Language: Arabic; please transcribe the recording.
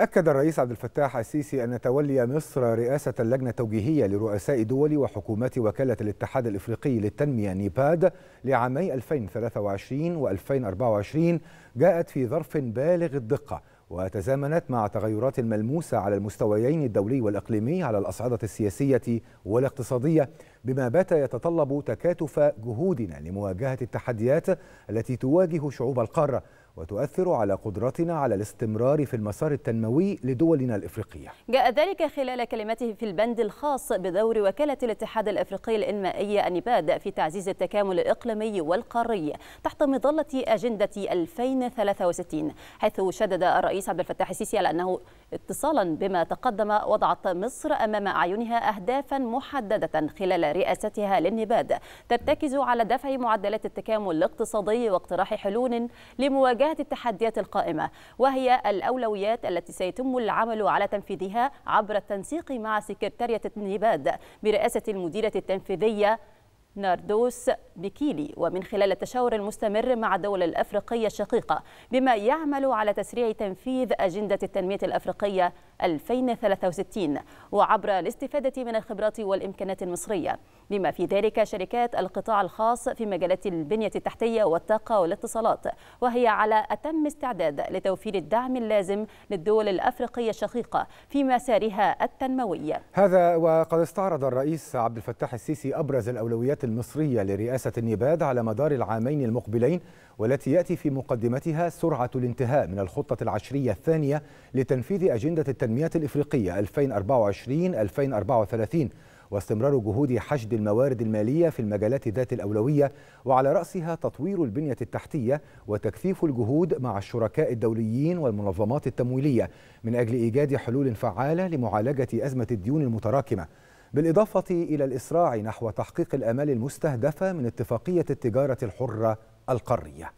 أكد الرئيس عبد الفتاح السيسي أن تولي مصر رئاسة اللجنة التوجيهية لرؤساء دول وحكومات وكالة الاتحاد الإفريقي للتنمية نيباد لعامي 2023 و2024 جاءت في ظرف بالغ الدقة وتزامنت مع تغيرات ملموسة على المستويين الدولي والإقليمي على الأصعدة السياسية والاقتصادية بما بات يتطلب تكاتف جهودنا لمواجهة التحديات التي تواجه شعوب القارة وتؤثر على قدرتنا على الاستمرار في المسار التنموي لدولنا الإفريقية جاء ذلك خلال كلمته في البند الخاص بدور وكالة الاتحاد الإفريقي الإنمائية أنباد في تعزيز التكامل الإقليمي والقاري تحت مظلة أجندة 2063 حيث شدد الرئيس عبد الفتاح السيسي على أنه اتصالا بما تقدم وضعت مصر أمام أعينها أهدافا محددة خلال رئاستها للنباد ترتكز على دفع معدلات التكامل الاقتصادي واقتراح حلول لمواجهة مواجهة التحديات القائمة وهي الأولويات التي سيتم العمل على تنفيذها عبر التنسيق مع سكرتارية النباد برئاسة المديرة التنفيذية ناردوس بكيلي ومن خلال التشاور المستمر مع الدول الأفريقية الشقيقة بما يعمل على تسريع تنفيذ أجندة التنمية الأفريقية 2063 وعبر الاستفادة من الخبرات والإمكانات المصرية بما في ذلك شركات القطاع الخاص في مجالات البنية التحتية والطاقة والاتصالات وهي على أتم استعداد لتوفير الدعم اللازم للدول الأفريقية الشقيقة في مسارها التنموي هذا وقد استعرض الرئيس عبد الفتاح السيسي أبرز الأولويات المصرية لرئاسة النباد على مدار العامين المقبلين والتي يأتي في مقدمتها سرعة الانتهاء من الخطة العشرية الثانية لتنفيذ أجندة التنمية الإفريقية 2024-2034 واستمرار جهود حشد الموارد المالية في المجالات ذات الأولوية وعلى رأسها تطوير البنية التحتية وتكثيف الجهود مع الشركاء الدوليين والمنظمات التمويلية من أجل إيجاد حلول فعالة لمعالجة أزمة الديون المتراكمة بالإضافة إلى الإسراع نحو تحقيق الآمال المستهدفة من اتفاقية التجارة الحرة القارية